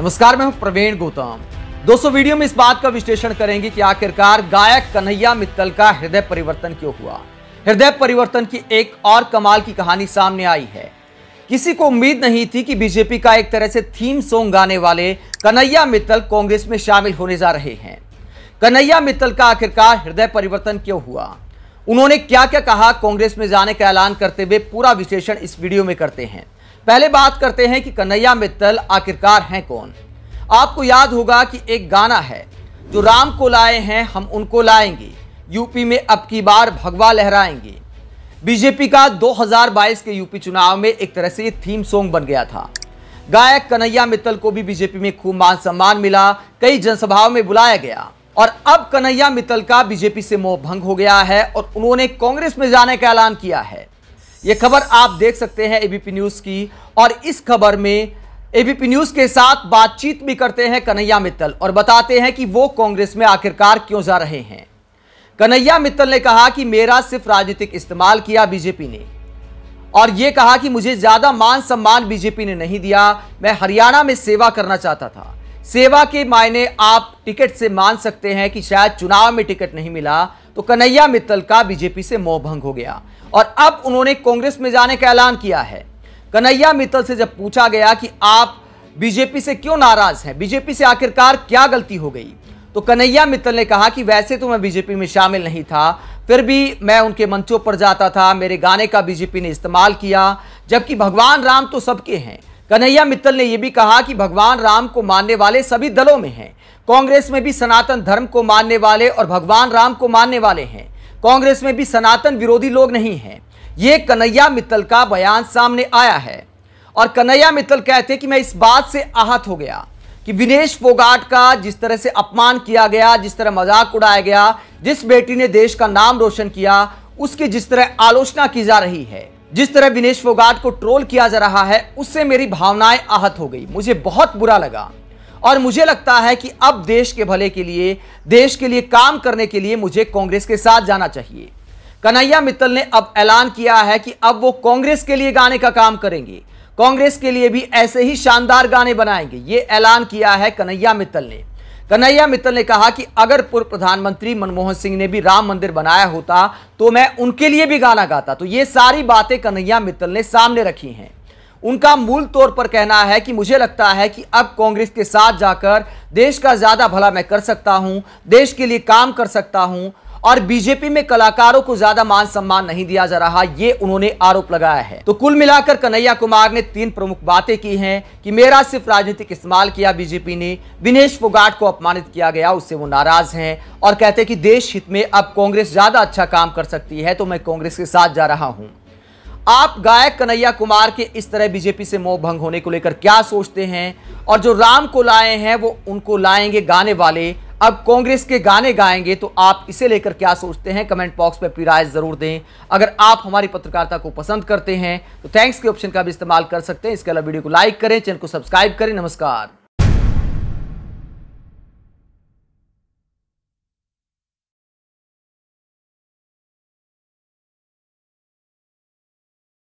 नमस्कार मैं हूं प्रवीण गौतम दोस्तों वीडियो में इस बात का विश्लेषण करेंगे कि आखिरकार गायक कन्हैया मित्तल का हृदय परिवर्तन क्यों हुआ हृदय परिवर्तन की एक और कमाल की कहानी सामने आई है किसी को उम्मीद नहीं थी कि बीजेपी का एक तरह से थीम सॉन्ग गाने वाले कन्हैया मित्तल कांग्रेस में शामिल होने जा रहे हैं कन्हैया मित्तल का आखिरकार हृदय परिवर्तन क्यों हुआ उन्होंने क्या क्या कहा कांग्रेस में जाने का ऐलान करते हुए पूरा विश्लेषण इस वीडियो में करते हैं पहले बात करते हैं कि कन्हैया मित्तल आखिरकार हैं कौन आपको याद होगा कि एक गाना है जो राम को लाए हैं हम उनको लाएंगे यूपी में अब की बार भगवा लहराएंगे बीजेपी का 2022 के यूपी चुनाव में एक तरह से थीम सॉन्ग बन गया था गायक कन्हैया मित्तल को भी बीजेपी में खूब मान सम्मान मिला कई जनसभाओं में बुलाया गया और अब कन्हैया मित्तल का बीजेपी से मोह भंग हो गया है और उन्होंने कांग्रेस में जाने का ऐलान किया है ये खबर आप देख सकते हैं एबीपी न्यूज़ की और इस खबर में एबीपी न्यूज़ के साथ बातचीत भी करते हैं कन्हैया मित्तल और बताते हैं कि वो कांग्रेस में आखिरकार क्यों जा रहे हैं कन्हैया मित्तल ने कहा कि मेरा सिर्फ राजनीतिक इस्तेमाल किया बीजेपी ने और ये कहा कि मुझे ज़्यादा मान सम्मान बीजेपी ने नहीं दिया मैं हरियाणा में सेवा करना चाहता था सेवा के मायने आप टिकट से मान सकते हैं कि शायद चुनाव में टिकट नहीं मिला तो कन्हैया मित्तल का बीजेपी से मोह भंग हो गया और अब उन्होंने कांग्रेस में जाने का ऐलान किया है कन्हैया मित्तल से जब पूछा गया कि आप बीजेपी से क्यों नाराज हैं बीजेपी से आखिरकार क्या गलती हो गई तो कन्हैया मित्तल ने कहा कि वैसे तो मैं बीजेपी में शामिल नहीं था फिर भी मैं उनके मंचों पर जाता था मेरे गाने का बीजेपी ने इस्तेमाल किया जबकि भगवान राम तो सबके हैं कन्हैया मित्तल ने यह भी कहा कि भगवान राम को मानने वाले सभी दलों में हैं कांग्रेस में भी सनातन धर्म को मानने वाले और भगवान राम को मानने वाले हैं कांग्रेस में भी सनातन विरोधी लोग नहीं हैं ये कन्हैया मित्तल का बयान सामने आया है और कन्हैया मित्तल कहते कि मैं इस बात से आहत हो गया कि विनेश फोगाट का जिस तरह से अपमान किया गया जिस तरह मजाक उड़ाया गया जिस बेटी ने देश का नाम रोशन किया उसकी जिस तरह आलोचना की जा रही है जिस तरह विनेश फोगाट को ट्रोल किया जा रहा है उससे मेरी भावनाएं आहत हो गई मुझे बहुत बुरा लगा और मुझे लगता है कि अब देश के भले के लिए देश के लिए काम करने के लिए मुझे कांग्रेस के साथ जाना चाहिए कन्हैया मित्तल ने अब ऐलान किया है कि अब वो कांग्रेस के लिए गाने का काम करेंगे कांग्रेस के लिए भी ऐसे ही शानदार गाने बनाएंगे ये ऐलान किया है कन्हैया मित्तल ने कन्हैया मित्तल ने कहा कि अगर पूर्व प्रधानमंत्री मनमोहन सिंह ने भी राम मंदिर बनाया होता तो मैं उनके लिए भी गाना गाता तो ये सारी बातें कन्हैया मित्तल ने सामने रखी हैं उनका मूल तौर पर कहना है कि मुझे लगता है कि अब कांग्रेस के साथ जाकर देश का ज़्यादा भला मैं कर सकता हूं देश के लिए काम कर सकता हूं और बीजेपी में कलाकारों को ज्यादा मान सम्मान नहीं दिया जा रहा ये उन्होंने आरोप लगाया है तो कुल मिलाकर कन्हैया कुमार ने तीन प्रमुख बातें की हैं कि मेरा सिर्फ राजनीतिक इस्तेमाल किया बीजेपी ने विनेश फोगाट को अपमानित किया गया उससे वो नाराज हैं और कहते हैं कि देश हित में अब कांग्रेस ज्यादा अच्छा काम कर सकती है तो मैं कांग्रेस के साथ जा रहा हूं आप गायक कन्हैया कुमार के इस तरह बीजेपी से मोह भंग होने को लेकर क्या सोचते हैं और जो राम को लाए हैं वो उनको लाएंगे गाने वाले अब कांग्रेस के गाने गाएंगे तो आप इसे लेकर क्या सोचते हैं कमेंट बॉक्स में अपनी राय जरूर दें अगर आप हमारी पत्रकारिता को पसंद करते हैं तो थैंक्स के ऑप्शन का भी इस्तेमाल कर सकते हैं इसके अलावा वीडियो को लाइक करें चैनल को सब्सक्राइब करें नमस्कार